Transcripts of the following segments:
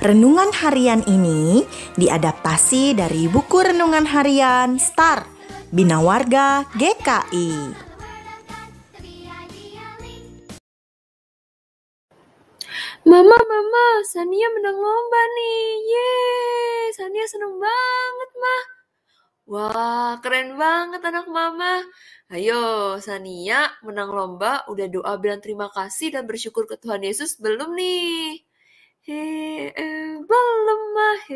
Renungan harian ini diadaptasi dari buku renungan harian Star Bina Warga GKI. Mama, mama, Sania menang lomba nih. Ye, Sania seneng banget, mah. Wah, keren banget anak mama. Ayo, Sania menang lomba, udah doa bilang terima kasih dan bersyukur ke Tuhan Yesus belum nih?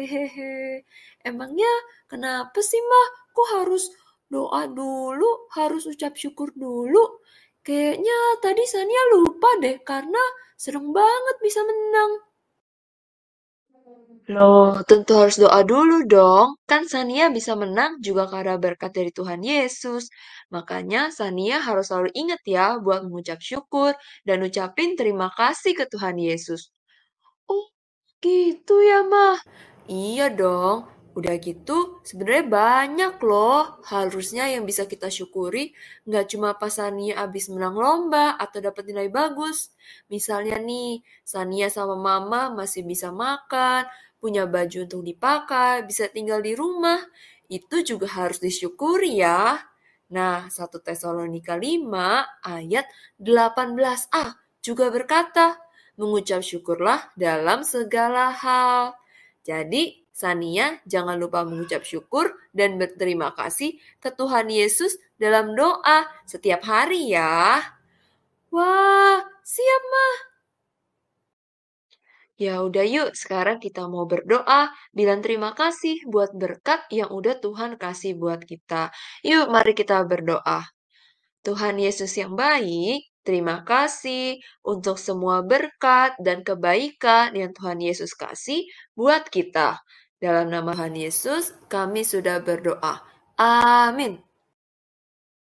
hehehe. Emangnya kenapa sih mah? Kok harus doa dulu, harus ucap syukur dulu? Kayaknya tadi Sania lupa deh karena seneng banget bisa menang. Loh, tentu harus doa dulu dong. Kan Sania bisa menang juga karena berkat dari Tuhan Yesus. Makanya Sania harus selalu ingat ya buat mengucap syukur dan ucapin terima kasih ke Tuhan Yesus. Oh, gitu ya, Mah. Iya dong, udah gitu sebenarnya banyak loh harusnya yang bisa kita syukuri nggak cuma pas Sania abis menang lomba atau dapat nilai bagus. Misalnya nih, Sania sama Mama masih bisa makan, punya baju untuk dipakai, bisa tinggal di rumah. Itu juga harus disyukuri ya. Nah, 1 Tesalonika 5 ayat 18a juga berkata, mengucap syukurlah dalam segala hal. Jadi, Sania, jangan lupa mengucap syukur dan berterima kasih ke Tuhan Yesus dalam doa setiap hari ya. Wah, siap mah. Ya udah yuk, sekarang kita mau berdoa, bilang terima kasih buat berkat yang udah Tuhan kasih buat kita. Yuk, mari kita berdoa. Tuhan Yesus yang baik, Terima kasih untuk semua berkat dan kebaikan yang Tuhan Yesus kasih buat kita. Dalam nama Tuhan Yesus, kami sudah berdoa. Amin.